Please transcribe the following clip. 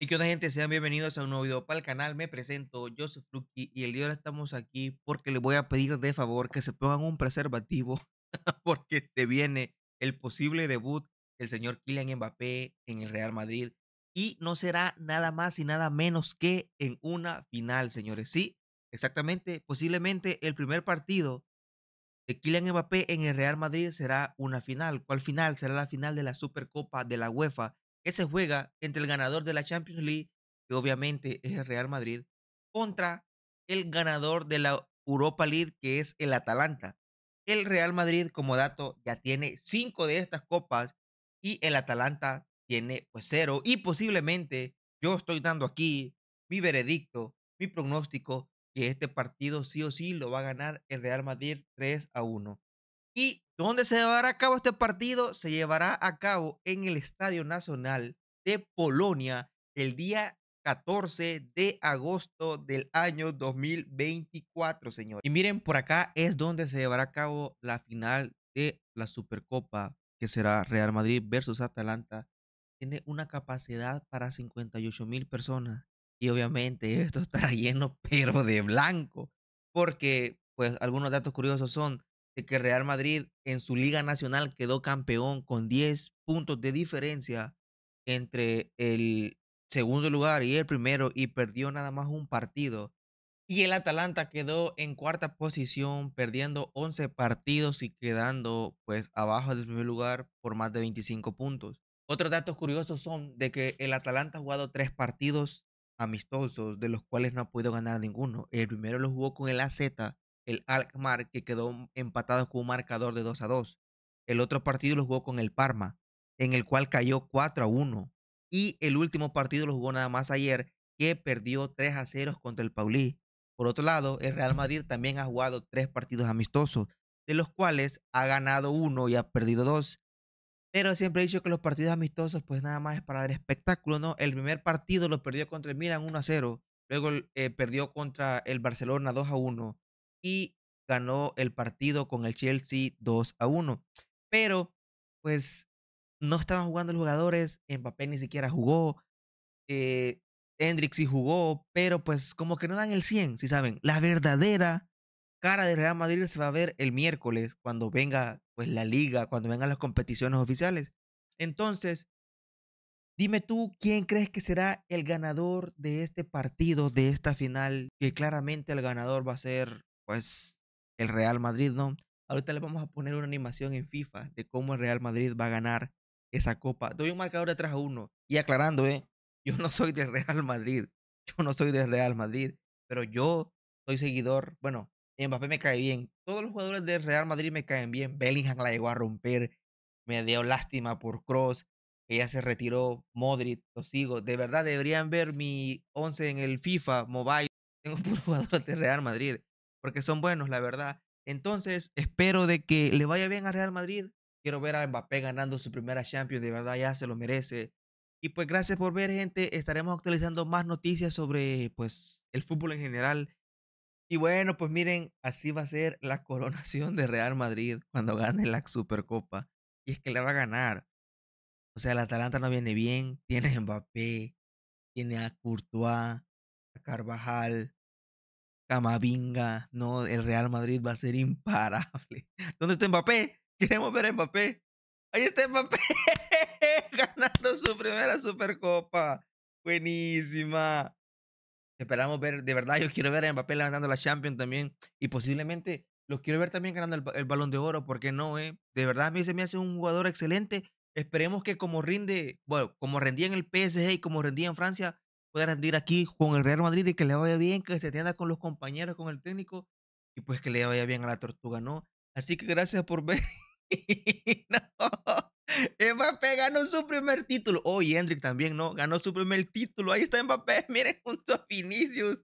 Y que onda gente, sean bienvenidos a un nuevo video para el canal. Me presento, yo soy Fluky y el día de estamos aquí porque les voy a pedir de favor que se pongan un preservativo porque se viene el posible debut del señor Kylian Mbappé en el Real Madrid y no será nada más y nada menos que en una final, señores. Sí, exactamente, posiblemente el primer partido de Kylian Mbappé en el Real Madrid será una final. ¿Cuál final? Será la final de la Supercopa de la UEFA que se juega entre el ganador de la Champions League, que obviamente es el Real Madrid, contra el ganador de la Europa League, que es el Atalanta. El Real Madrid, como dato, ya tiene cinco de estas copas y el Atalanta tiene pues cero. Y posiblemente yo estoy dando aquí mi veredicto, mi pronóstico, que este partido sí o sí lo va a ganar el Real Madrid 3 a 1. Y ¿Dónde se llevará a cabo este partido? Se llevará a cabo en el Estadio Nacional de Polonia el día 14 de agosto del año 2024, señor. Y miren, por acá es donde se llevará a cabo la final de la Supercopa, que será Real Madrid versus Atalanta. Tiene una capacidad para 58 mil personas. Y obviamente esto estará lleno, pero de blanco. Porque, pues, algunos datos curiosos son que Real Madrid en su Liga Nacional quedó campeón con 10 puntos de diferencia entre el segundo lugar y el primero y perdió nada más un partido. Y el Atalanta quedó en cuarta posición, perdiendo 11 partidos y quedando pues abajo del primer lugar por más de 25 puntos. Otros datos curiosos son de que el Atalanta ha jugado tres partidos amistosos, de los cuales no ha podido ganar ninguno. El primero lo jugó con el AZ el alcmar que quedó empatado con un marcador de 2 a 2. El otro partido lo jugó con el Parma, en el cual cayó 4 a 1. Y el último partido lo jugó nada más ayer, que perdió 3 a 0 contra el Paulí. Por otro lado, el Real Madrid también ha jugado tres partidos amistosos, de los cuales ha ganado uno y ha perdido dos. Pero siempre he dicho que los partidos amistosos, pues nada más es para dar espectáculo, ¿no? El primer partido lo perdió contra el Milan 1 a 0, luego eh, perdió contra el Barcelona 2 a 1, y ganó el partido con el Chelsea 2 a 1. Pero, pues, no estaban jugando los jugadores, Mbappé ni siquiera jugó, Hendrix eh, Hendrik sí jugó, pero pues como que no dan el 100, si saben. La verdadera cara de Real Madrid se va a ver el miércoles, cuando venga pues la liga, cuando vengan las competiciones oficiales. Entonces, dime tú, ¿quién crees que será el ganador de este partido, de esta final? Que claramente el ganador va a ser pues el Real Madrid, ¿no? Ahorita le vamos a poner una animación en FIFA de cómo el Real Madrid va a ganar esa copa. Doy un marcador de uno. a Y aclarando, ¿eh? Yo no soy del Real Madrid. Yo no soy del Real Madrid. Pero yo soy seguidor. Bueno, Mbappé me cae bien. Todos los jugadores del Real Madrid me caen bien. Bellingham la llegó a romper. Me dio lástima por Cross. Ella se retiró. Modric, lo sigo. De verdad deberían ver mi 11 en el FIFA Mobile. Tengo por jugadores del Real Madrid porque son buenos, la verdad. Entonces, espero de que le vaya bien a Real Madrid. Quiero ver a Mbappé ganando su primera Champions, de verdad ya se lo merece. Y pues gracias por ver, gente. Estaremos actualizando más noticias sobre pues el fútbol en general. Y bueno, pues miren, así va a ser la coronación de Real Madrid cuando gane la Supercopa. Y es que la va a ganar. O sea, el Atalanta no viene bien. Tiene a Mbappé, tiene a Courtois, a Carvajal, Camavinga, no, el Real Madrid va a ser imparable. ¿Dónde está Mbappé? Queremos ver a Mbappé. Ahí está Mbappé ganando su primera Supercopa. Buenísima. Esperamos ver, de verdad, yo quiero ver a Mbappé levantando la Champions también y posiblemente los quiero ver también ganando el, balón de oro, porque no, eh? De verdad, a mí se me hace un jugador excelente. Esperemos que como rinde, bueno, como rendía en el PSG y como rendía en Francia, Poder rendir aquí con el Real Madrid y que le vaya bien, que se atienda con los compañeros, con el técnico y pues que le vaya bien a la tortuga, ¿no? Así que gracias por ver. Mbappé ganó su primer título. Oh, y Hendrik también, ¿no? Ganó su primer título. Ahí está Mbappé. Miren junto a Vinicius.